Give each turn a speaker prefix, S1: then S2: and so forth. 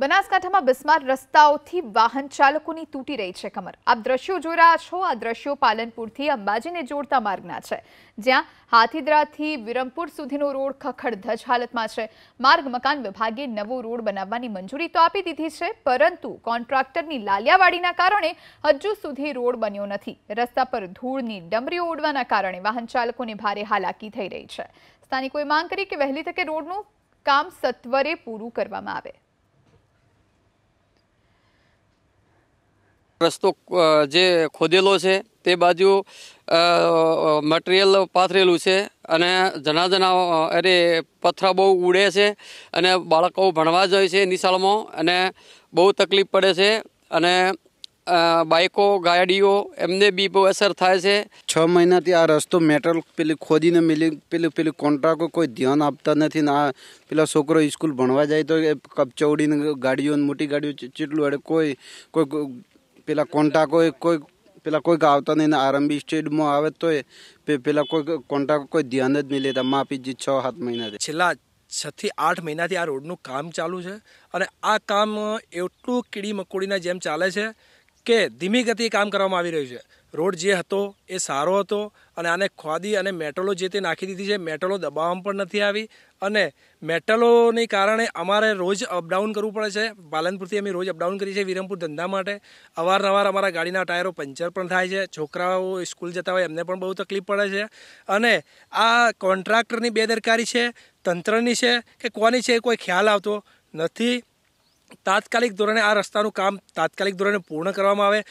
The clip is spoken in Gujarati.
S1: બનાસ કાઠામાં બિસ્માર રસ્તાઓથી વાહન ચાલકોની તૂટી રહી છે કમર. આ દ્રશ્યો જોરાછો આ દ્રશ્યો પાલનપુરથી અંબાજીને જોડતા માર્ગના છે. જ્યાં હાથીદરાથી વિરમપુર સુધીનો રોડ ખખડધજ હાલતમાં છે. માર્ગ મકાન વિભાગે નવો રોડ બનાવવાની મંજૂરી તો આપી દીધી છે પરંતુ કોન્ટ્રાક્ટરની લાલ્યાવાડીના કારણે હજુ સુધી રોડ બન્યો નથી. રસ્તા પર ધૂળની ડમરિયો ઉડવાના કારણે વાહન ચાલકોને ભારે હાલાકી થઈ રહી છે. સ્થાનિકોએ માંગ કરી કે વહેલી તકે રોડનું કામ સત્વરે પૂરું કરવામાં આવે.
S2: રસ્તો જે ખોદેલો છે તે बाजू મટીરીયલ પાથરેલું છે અને જનાદનારે પથરા બહુ ઉડે છે અને બાળકો ભણવા જોઈએ છે નિશાળમાં અને બહુ તકલીફ પડે છે અને બાઇકો ગાડીઓ એમને બી અસર થાય છે
S3: 6 મહિનાથી આ રસ્તો મેટલ પેલી ખોદીને મેલી પેલું પેલું કોન્ટ્રાક્ટર કોઈ ધ્યાન આપતા નથી ના પેલો છોકરો સ્કૂલ ભણવા જાય તો કપચોડી ને ગાડીઓ ને મોટી ગાડીઓ ચિટ્ટલડે કોઈ કોઈ પેલા કોન્ટાકો કોઈ પેલા કોઈક આવતા નહીં આરંભી સ્ટેડમાં આવે તો પેલા કોઈ કોન્ટ્રાક્ટ કોઈ ધ્યાન જ નહીં લેતા
S4: માપી જે છ સાત મહિના છેલ્લા છ થી આઠ મહિનાથી આ રોડનું કામ ચાલુ છે અને આ કામ એટલું કીડી મકોડીના જેમ ચાલે છે કે ધીમી ગતિ કામ કરવામાં આવી રહ્યું છે રોડ જે હતો એ સારો હતો અને આને ખ્વાદી અને મેટલો જે તે નાખી દીધી છે મેટલો દબાવવામાં પણ નથી આવી અને મેટલોની કારણે અમારે રોજ અપડાઉન કરવું પડે છે પાલનપુરથી અમે રોજ અપડાઉન કરીએ છીએ વિરમપુર ધંધા માટે અવારનવાર અમારા ગાડીના ટાયરો પંચર પણ થાય છે છોકરાઓ સ્કૂલ જતા હોય એમને પણ બહુ તકલીફ પડે છે અને આ કોન્ટ્રાક્ટરની બેદરકારી છે તંત્રની છે કે કોની છે એ કોઈ ખ્યાલ આવતો નથી તાત્કાલિક ધોરણે આ રસ્તાનું કામ તાત્કાલિક ધોરણે પૂર્ણ કરવામાં આવે